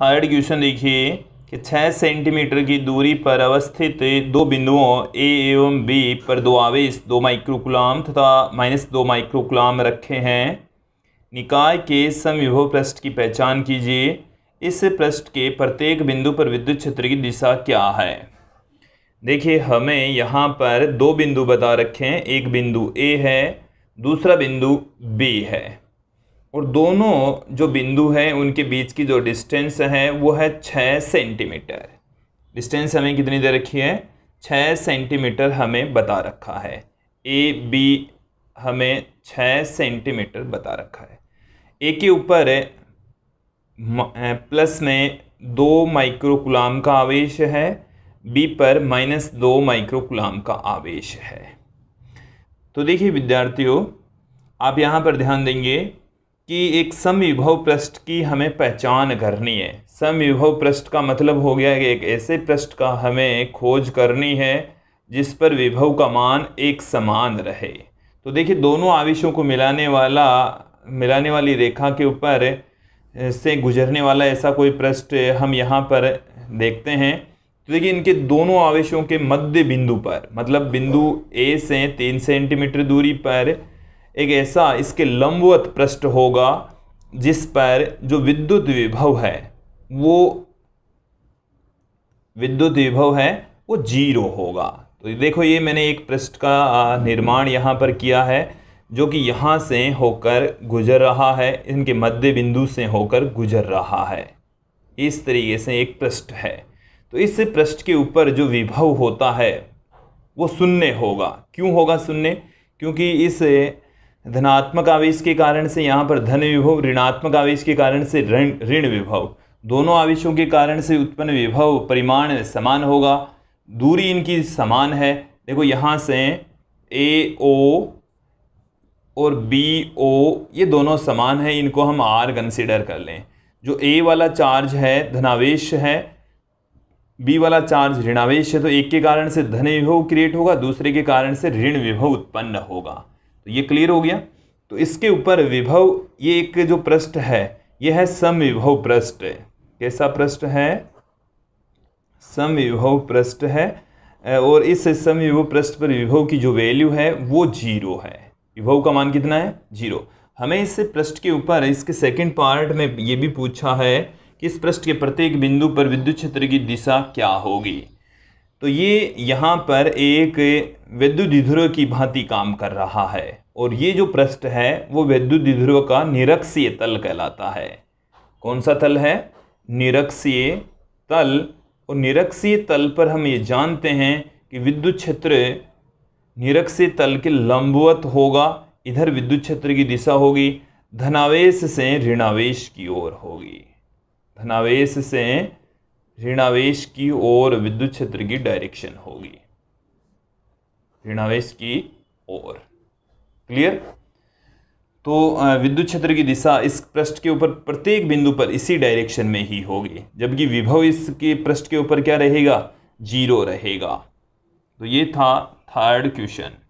third question देखिए कि छः सेंटीमीटर की दूरी पर अवस्थित दो बिंदुओं ए एवं बी पर दो आवेश दो माइक्रोकुलाम तथा माइनस दो माइक्रोकुलाम रखे हैं निकाय के समविभव पृष्ठ की पहचान कीजिए इस पृष्ठ के प्रत्येक बिंदु पर विद्युत क्षेत्र की दिशा क्या है देखिए हमें यहाँ पर दो बिंदु बता रखे हैं एक बिंदु ए है दूसरा बिंदु बी है और दोनों जो बिंदु हैं उनके बीच की जो डिस्टेंस है वो है छः सेंटीमीटर डिस्टेंस हमें कितनी दे रखी है छः सेंटीमीटर हमें बता रखा है ए बी हमें छः सेंटीमीटर बता रखा है ए के ऊपर प्लस में दो माइक्रोकुलाम का आवेश है बी पर माइनस दो माइक्रोकुलाम का आवेश है तो देखिए विद्यार्थियों आप यहाँ पर ध्यान देंगे कि एक समविभव पृष्ठ की हमें पहचान करनी है समविभव पृष्ठ का मतलब हो गया कि एक ऐसे पृष्ठ का हमें खोज करनी है जिस पर विभव का मान एक समान रहे तो देखिए दोनों आवेशों को मिलाने वाला मिलाने वाली रेखा के ऊपर से गुजरने वाला ऐसा कोई पृष्ठ हम यहाँ पर देखते हैं तो देखिए इनके दोनों आवेशों के मध्य बिंदु पर मतलब बिंदु ए से तीन सेंटीमीटर दूरी पर एक ऐसा इसके लंबवत पृष्ठ होगा जिस पर जो विद्युत विभव है वो विद्युत विभव है वो जीरो होगा तो देखो ये मैंने एक पृष्ठ का निर्माण यहाँ पर किया है जो कि यहाँ से होकर गुजर रहा है इनके मध्य बिंदु से होकर गुजर रहा है इस तरीके से एक पृष्ठ है तो इस पृष्ठ के ऊपर जो विभव होता है वो शून्य होगा क्यों होगा शून्य क्योंकि इस धनात्मक आवेश के कारण से यहाँ पर धन विभव ऋणात्मक आवेश के कारण से ऋण ऋण विभव दोनों आवेशों के कारण से उत्पन्न विभव परिमाण समान होगा दूरी इनकी समान है देखो यहाँ से ए ओ और बी ओ ये दोनों समान है इनको हम आर कंसिडर कर लें जो ए वाला चार्ज है धनावेश है बी वाला चार्ज ऋणावेश है तो एक के कारण से धन विभव क्रिएट होगा दूसरे के कारण से ऋण विभव उत्पन्न होगा तो ये क्लियर हो गया तो इसके ऊपर विभव ये एक जो पृष्ठ है ये है सम विभव पृष्ठ कैसा पृष्ठ है सम विभव पृष्ठ है और इस सम विभव पृष्ठ पर विभव की जो वैल्यू है वो जीरो है विभव का मान कितना है जीरो हमें इस पृष्ठ के ऊपर इसके सेकंड पार्ट में ये भी पूछा है कि इस पृष्ठ के प्रत्येक बिंदु पर विद्युत क्षेत्र की दिशा क्या होगी तो ये यहाँ पर एक विद्युत ध्रुव की भांति काम कर रहा है और ये जो पृष्ठ है वो विद्युत ध्रुव का निरक्षीय तल कहलाता है कौन सा तल है निरक्षीय तल और निरक्षीय तल पर हम ये जानते हैं कि विद्युत क्षेत्र निरक्षीय तल के लंबवत होगा इधर विद्युत क्षेत्र की दिशा होगी धनावेश से ऋणावेश की ओर होगी धनावेश से ऋणावेश की ओर विद्युत क्षेत्र की डायरेक्शन होगी ऋणावेश की ओर क्लियर तो विद्युत क्षेत्र की दिशा इस पृष्ठ के ऊपर प्रत्येक बिंदु पर इसी डायरेक्शन में ही होगी जबकि विभव इसके पृष्ठ के ऊपर क्या रहेगा जीरो रहेगा तो ये था थर्ड क्वेश्चन